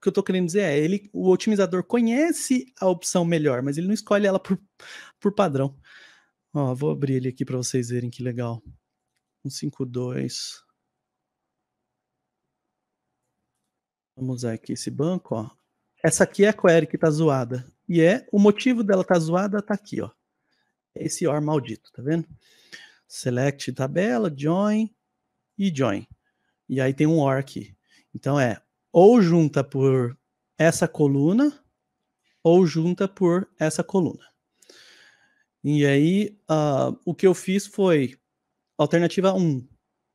que eu estou querendo dizer é, ele, o otimizador conhece a opção melhor, mas ele não escolhe ela por, por padrão. Ó, vou abrir ele aqui para vocês verem que legal. 152. Vamos usar aqui esse banco, ó. Essa aqui é a query que tá zoada. E é o motivo dela tá zoada tá aqui, ó. Esse OR maldito, tá vendo? Select tabela, join e join. E aí tem um OR aqui. Então é ou junta por essa coluna ou junta por essa coluna. E aí, uh, o que eu fiz foi, alternativa 1,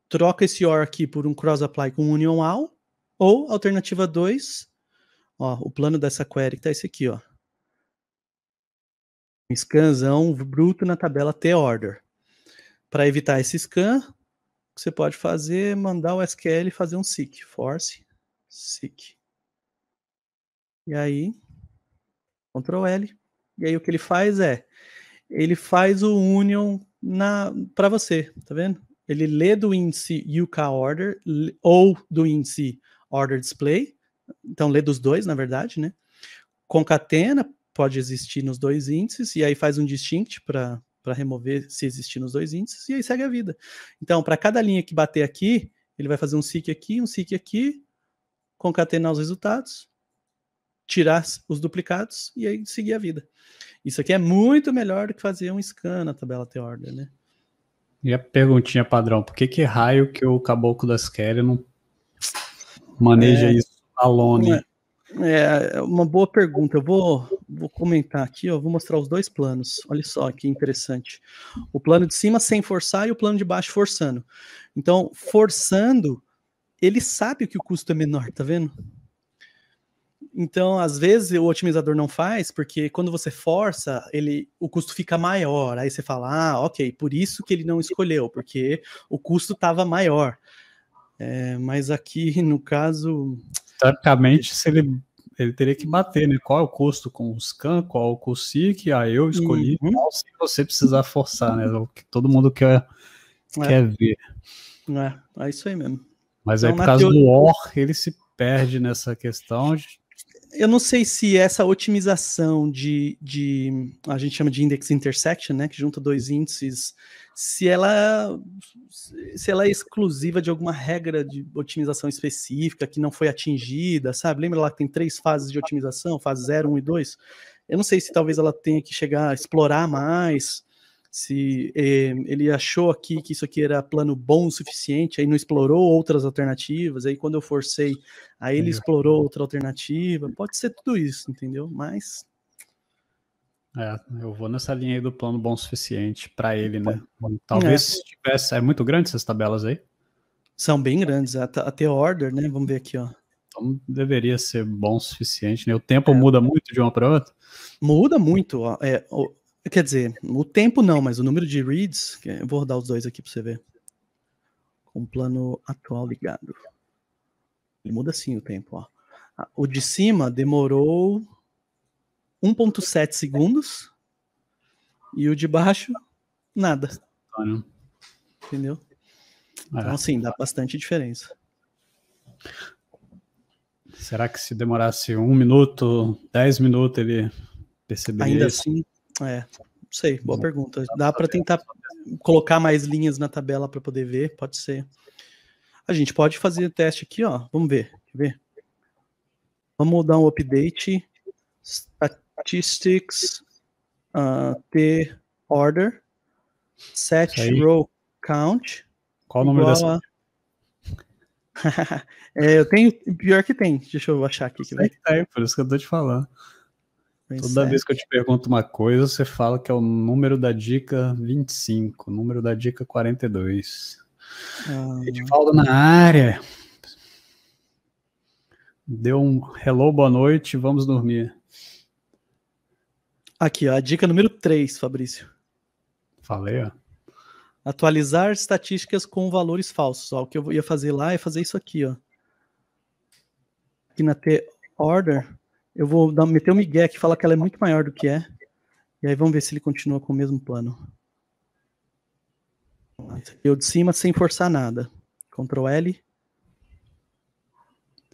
troca esse OR aqui por um cross apply com union all, ou alternativa 2, ó, o plano dessa query tá esse aqui, ó. Um scanzão bruto na tabela t-order. Para evitar esse scan, o que você pode fazer é mandar o SQL fazer um seek, force sick E aí, Ctrl L. E aí o que ele faz é, ele faz o union na para você, tá vendo? Ele lê do índice UK order ou do índice order display, então lê dos dois, na verdade, né? Concatena pode existir nos dois índices e aí faz um distinct para para remover se existir nos dois índices e aí segue a vida. Então, para cada linha que bater aqui, ele vai fazer um seek aqui, um seek aqui, concatenar os resultados, tirar os duplicados e aí seguir a vida. Isso aqui é muito melhor do que fazer um scan na tabela T-order, né? E a perguntinha padrão, por que que raio que o caboclo das query não maneja é, isso alone? É, é uma boa pergunta. Eu vou, vou comentar aqui, ó, vou mostrar os dois planos. Olha só que interessante. O plano de cima sem forçar e o plano de baixo forçando. Então, forçando ele sabe que o custo é menor, tá vendo? Então, às vezes o otimizador não faz, porque quando você força, ele o custo fica maior. Aí você fala, ah, ok, por isso que ele não escolheu, porque o custo estava maior. É, mas aqui, no caso. Teoricamente, se ele, ele teria que bater, né? Qual é o custo com o scan, qual é o custo SIC, aí ah, eu escolhi uhum. qual se você precisar forçar, né? É o que todo mundo quer, é. quer ver. É, é isso aí mesmo. Mas então, aí, por causa teoria... do OR, ele se perde nessa questão. De... Eu não sei se essa otimização de, de. A gente chama de index intersection, né? Que junta dois índices. Se ela, se ela é exclusiva de alguma regra de otimização específica que não foi atingida, sabe? Lembra lá que tem três fases de otimização, fase 0, 1 um e 2? Eu não sei se talvez ela tenha que chegar a explorar mais se eh, ele achou aqui que isso aqui era plano bom o suficiente, aí não explorou outras alternativas, aí quando eu forcei, aí ele é. explorou outra alternativa, pode ser tudo isso, entendeu? Mas é, eu vou nessa linha aí do plano bom o suficiente para ele, né? Talvez é. tivesse, é muito grande essas tabelas aí. São bem grandes, até order, né? Vamos ver aqui, ó. Então deveria ser bom o suficiente, né? O tempo é. muda muito de uma para outra? Muda muito, ó. É, Quer dizer, o tempo não, mas o número de reads. Eu vou rodar os dois aqui para você ver. Com o plano atual ligado. Ele muda sim o tempo, ó. Ah, o de cima demorou 1.7 segundos. E o de baixo, nada. Entendeu? É. Então, assim, dá bastante diferença. Será que se demorasse um minuto, dez minutos, ele perceberia Ainda assim, é, não sei, boa pergunta. Dá para tentar colocar mais linhas na tabela para poder ver, pode ser. A gente pode fazer teste aqui, ó. Vamos ver. ver. Vamos dar um update. Statistics uh, T order set row count. Qual o número dessa? A... é, eu tenho, pior que tem. Deixa eu achar aqui. Que vai. Tem, por isso que eu tô te falando. Toda é. vez que eu te pergunto uma coisa, você fala que é o número da dica 25, número da dica 42. Ah. Edivaldo na área. Deu um hello, boa noite, vamos dormir. Aqui, ó, a dica número 3, Fabrício. Falei, ó. Atualizar estatísticas com valores falsos. Ó, o que eu ia fazer lá é fazer isso aqui, ó. Aqui na T-Order, eu vou dar, meter o um Miguel que fala que ela é muito maior do que é. E aí vamos ver se ele continua com o mesmo plano. Eu de cima sem forçar nada. Ctrl L.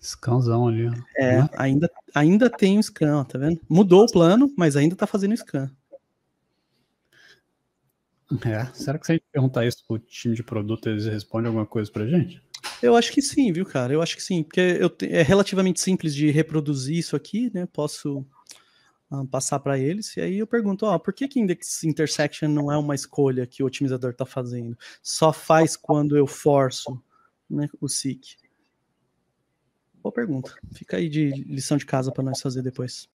Scanzão ali. Ó. É, ainda, ainda tem um scan, ó, tá vendo? Mudou o plano, mas ainda tá fazendo scan. É, será que se a gente perguntar isso pro time de produto, eles respondem alguma coisa pra gente? Eu acho que sim, viu, cara? Eu acho que sim, porque eu, é relativamente simples de reproduzir isso aqui, né? Posso ah, passar para eles, e aí eu pergunto, ó, por que que index intersection não é uma escolha que o otimizador está fazendo? Só faz quando eu forço né, o seek? Boa pergunta. Fica aí de lição de casa para nós fazer depois.